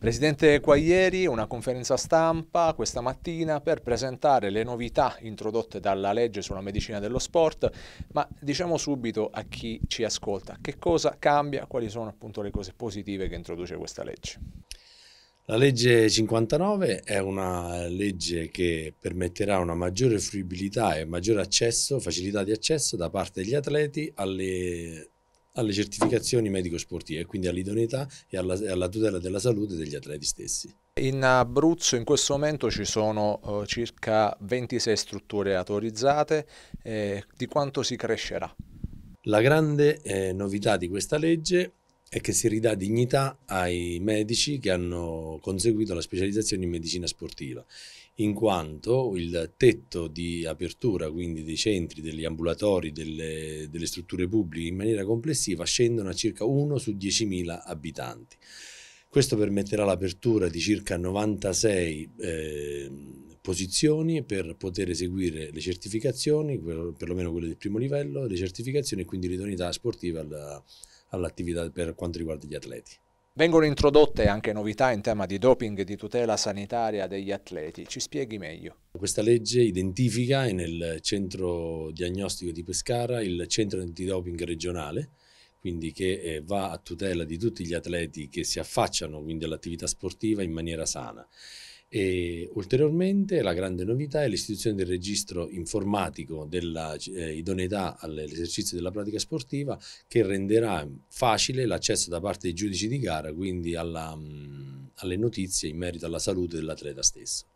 Presidente Quaglieri, una conferenza stampa questa mattina per presentare le novità introdotte dalla legge sulla medicina dello sport, ma diciamo subito a chi ci ascolta che cosa cambia, quali sono appunto le cose positive che introduce questa legge. La legge 59 è una legge che permetterà una maggiore fruibilità e maggiore accesso, facilità di accesso da parte degli atleti alle alle certificazioni medico-sportive, quindi all'idoneità e alla, alla, tutela della salute degli atleti stessi. In Abruzzo in questo momento ci sono eh, circa 26 strutture autorizzate, eh, di quanto si crescerà? La grande eh, novità di questa legge e che si ridà dignità ai medici che hanno conseguito la specializzazione in medicina sportiva, in quanto il tetto di apertura, quindi dei centri, degli ambulatori, delle, delle strutture pubbliche in maniera complessiva scendono a circa 1 su 10.000 abitanti. Questo permetterà l'apertura di circa 96 eh, posizioni per poter eseguire le certificazioni, perlomeno quelle del primo livello, le certificazioni e quindi l'idoneità sportiva all'attività per quanto riguarda gli atleti. Vengono introdotte anche novità in tema di doping e di tutela sanitaria degli atleti. Ci spieghi meglio. Questa legge identifica nel centro diagnostico di Pescara il centro antidoping regionale, quindi che eh, va a tutela di tutti gli atleti che si affacciano all'attività sportiva in maniera sana e ulteriormente la grande novità è l'istituzione del registro informatico dell'idoneità eh, all'esercizio della pratica sportiva che renderà facile l'accesso da parte dei giudici di gara, quindi alla, mh, mm, alle notizie in merito alla salute dell'atleta stesso.